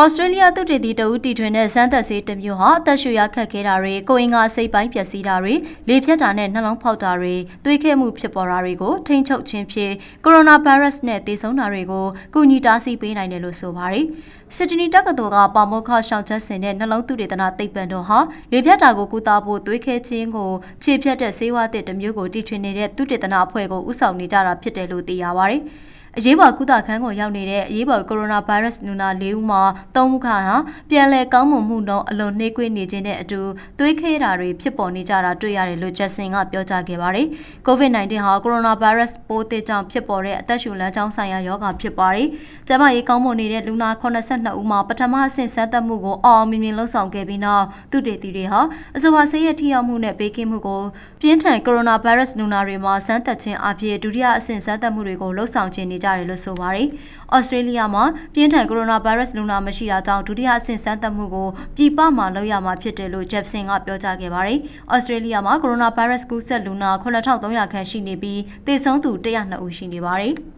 ဩစတြေးလျသုတေသီတဦးတီထွင်တဲ့စမ်းသက်ဆေးတစ်မျိုးဟာအသက်ရှူရခက်ခဲတာတွေကိုအင်္ဂါစိတ်ပိုင်းပျက်စီးတာတွေလေပြတ်တာနဲ့နှလုံးဖောက်တာတွေသွေးခဲမှုဖြစ်ပေါ်တာတွေကိုထိန်းချုပ်ခြင်းဖြင့်ကိုရိုနာဗိုင်းရပ်စ်နဲ့သေဆုံးတာတွေကိုကုညီတားဆီးပေးနိုင်တယ်လို့ဆိုပါတယ်။စစ်တနီတက္ကသိုလ်ကပါမောခရှောင်းချက်စင်တဲ့နှလုံးသုတေသနသိပ္ပံတော်ဟာလေပြတ်တာကိုကုသဖို့သွေးခဲခြင်းကိုခြေဖြတ်တဲ့ဆေးဝါးသစ်တစ်မျိုးကိုတီထွင်နေတဲ့သုတေသနအဖွဲ့ကိုဥဆောင်နေကြတာဖြစ်တယ်လို့သိရပါတယ်။အရေးပေါ်ကုသခန်းကိုရောက်နေတဲ့အရေးပေါ်ကိုရိုနာဗိုင်းရပ်စ်နူနာ၄ဦးမှာ၃ဦးခါဟာပြန်လည်ကောင်းမွန်မှုနှုန်းအလွန်နှေးကွေးနေခြင်းနဲ့အတူသွေးခဲတာတွေဖြစ်ပေါ်နေကြတာတွေ့ရတယ်လို့ဂျက်ဆင်ကပြောကြားခဲ့ပါတယ်။ COVID-19 ဟာကိုရိုနာဗိုင်းရပ်စ်ပိုးသစ်ကြောင့်ဖြစ်ပေါ်တဲ့အသက်ရှူလမ်းကြောင်းဆိုင်ရာရောဂါဖြစ်ပါတယ်။ကျမရေးကောင်းမွန်နေတဲ့လူနာ82ဦးမှာပထမအဆင့်စမ်းသပ်မှုကိုအောင်အောင်မြင်မြင်လှုပ်ဆောင်ခဲ့ပြီးနောက်သူတေတီတွေဟာအဆိုပါဆေးရထိရောက်မှုနဲ့ဘေးကင်းမှုကိုပြင်းထန်ကိုရိုနာဗိုင်းရပ်စ်နူနာတွေမှာစမ်းသပ်ခြင်းအပြင်ဒုတိယအဆင့်စမ်းသပ်မှုတွေကိုလှုပ်ဆောင်ခြင်းနေကြကြတယ်လို့ဆိုပါတယ်။ဩစတြေးလျမှာပြင်းထန်ကိုရိုနာဗိုင်းရပ်စ်လူနာမရှိတာကြောင့်ဒုတိယအဆင့်စမ်းသပ်မှုကိုပြည်ပမှာလုပ်ရမှာဖြစ်တယ်လို့ Jepson ကပြောကြားခဲ့ပါတယ်။ဩစတြေးလျမှာကိုရိုနာဗိုင်းရပ်စ်ကူးစက်လူနာ9300ခန့်ရှိနေပြီးသေဆုံးသူ102ဦးရှိနေပါတယ်။